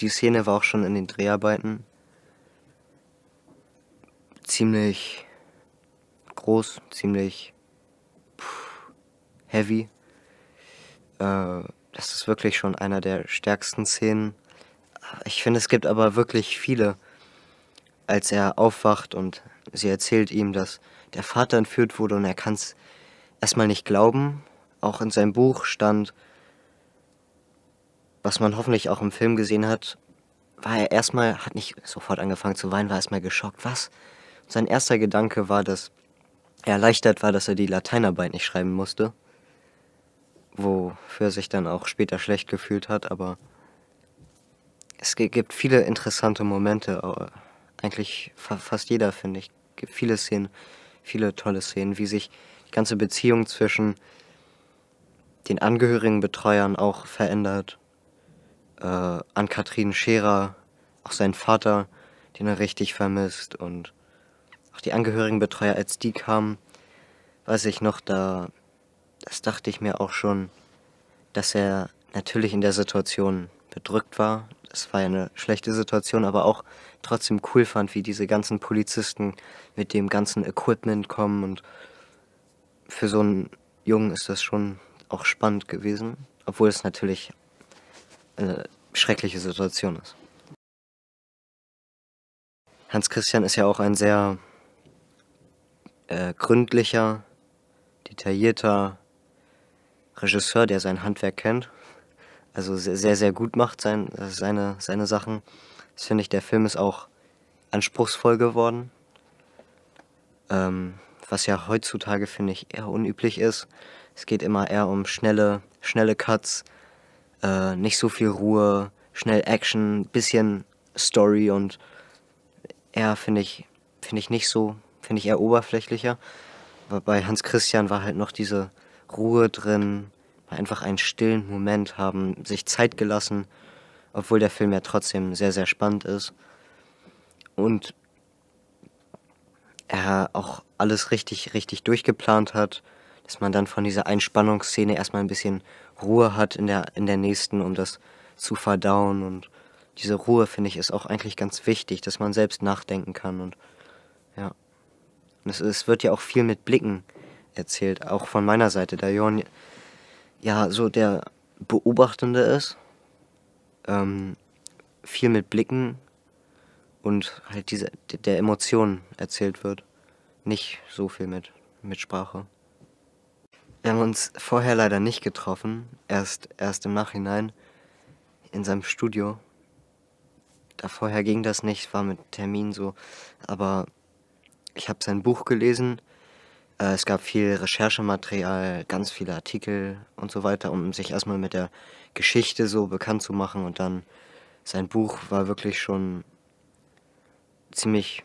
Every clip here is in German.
Die Szene war auch schon in den Dreharbeiten ziemlich groß, ziemlich heavy. Äh, das ist wirklich schon einer der stärksten Szenen. Ich finde, es gibt aber wirklich viele. Als er aufwacht und sie erzählt ihm, dass der Vater entführt wurde und er kann es erstmal nicht glauben. Auch in seinem Buch stand, was man hoffentlich auch im Film gesehen hat, war er erstmal, hat nicht sofort angefangen zu weinen, war erstmal geschockt. Was? Sein erster Gedanke war, dass er erleichtert war, dass er die Lateinarbeit nicht schreiben musste. Wofür er sich dann auch später schlecht gefühlt hat, aber es gibt viele interessante Momente. Eigentlich fast jeder, finde ich. Es gibt viele Szenen, viele tolle Szenen, wie sich die ganze Beziehung zwischen den Angehörigen, Betreuern auch verändert äh, an Katrin Scherer, auch seinen Vater, den er richtig vermisst und auch die Angehörigenbetreuer, als die kamen, weiß ich noch, da, das dachte ich mir auch schon, dass er natürlich in der Situation bedrückt war. Das war ja eine schlechte Situation, aber auch trotzdem cool fand, wie diese ganzen Polizisten mit dem ganzen Equipment kommen. Und für so einen Jungen ist das schon auch spannend gewesen, obwohl es natürlich äh, schreckliche Situation ist. Hans Christian ist ja auch ein sehr äh, gründlicher, detaillierter Regisseur, der sein Handwerk kennt. Also sehr, sehr gut macht sein, seine, seine Sachen. Das finde ich, der Film ist auch anspruchsvoll geworden. Ähm, was ja heutzutage, finde ich, eher unüblich ist. Es geht immer eher um schnelle, schnelle Cuts, äh, nicht so viel Ruhe, schnell Action, bisschen Story und eher finde ich, finde ich nicht so, finde ich eher oberflächlicher. Aber bei Hans Christian war halt noch diese Ruhe drin, einfach einen stillen Moment haben, sich Zeit gelassen, obwohl der Film ja trotzdem sehr, sehr spannend ist. Und er auch alles richtig, richtig durchgeplant hat dass man dann von dieser Einspannungsszene erstmal ein bisschen Ruhe hat in der, in der nächsten, um das zu verdauen. Und diese Ruhe, finde ich, ist auch eigentlich ganz wichtig, dass man selbst nachdenken kann. Und ja. Und es, es wird ja auch viel mit Blicken erzählt, auch von meiner Seite, da Jorn ja so der Beobachtende ist. Ähm, viel mit Blicken und halt diese der Emotionen erzählt wird. Nicht so viel mit, mit Sprache. Wir haben uns vorher leider nicht getroffen, erst, erst im Nachhinein, in seinem Studio. Da vorher ging das nicht, war mit Termin so, aber ich habe sein Buch gelesen. Äh, es gab viel Recherchematerial, ganz viele Artikel und so weiter, um sich erstmal mit der Geschichte so bekannt zu machen. Und dann sein Buch war wirklich schon ziemlich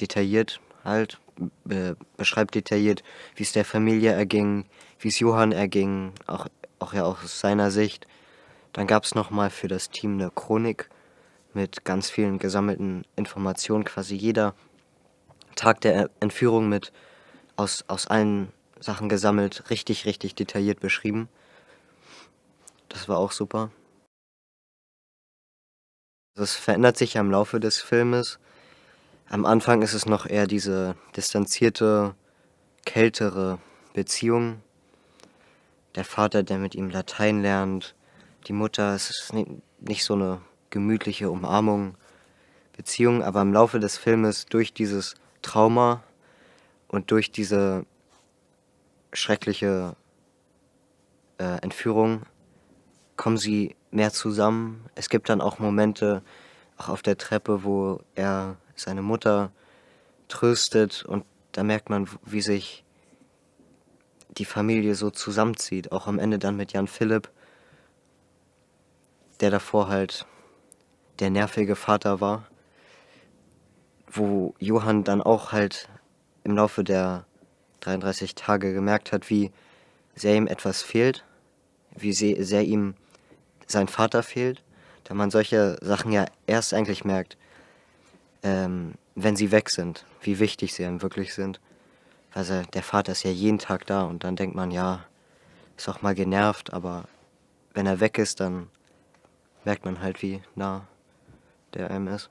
detailliert halt, be beschreibt detailliert, wie es der Familie erging, wie es Johann erging, auch, auch ja auch aus seiner Sicht. Dann gab es nochmal für das Team eine Chronik mit ganz vielen gesammelten Informationen, quasi jeder Tag der Entführung mit aus, aus allen Sachen gesammelt, richtig, richtig detailliert beschrieben. Das war auch super. Das verändert sich ja im Laufe des Filmes. Am Anfang ist es noch eher diese distanzierte, kältere Beziehung. Der Vater, der mit ihm Latein lernt, die Mutter, es ist nicht so eine gemütliche Umarmung, Beziehung, aber im Laufe des Filmes durch dieses Trauma und durch diese schreckliche äh, Entführung kommen sie mehr zusammen. Es gibt dann auch Momente, auch auf der Treppe, wo er seine Mutter tröstet und da merkt man, wie sich die Familie so zusammenzieht. Auch am Ende dann mit Jan Philipp, der davor halt der nervige Vater war, wo Johann dann auch halt im Laufe der 33 Tage gemerkt hat, wie sehr ihm etwas fehlt, wie sehr ihm sein Vater fehlt, da man solche Sachen ja erst eigentlich merkt, ähm, wenn sie weg sind, wie wichtig sie einem wirklich sind. Also der Vater ist ja jeden Tag da und dann denkt man, ja, ist auch mal genervt, aber wenn er weg ist, dann merkt man halt, wie nah der einem ist.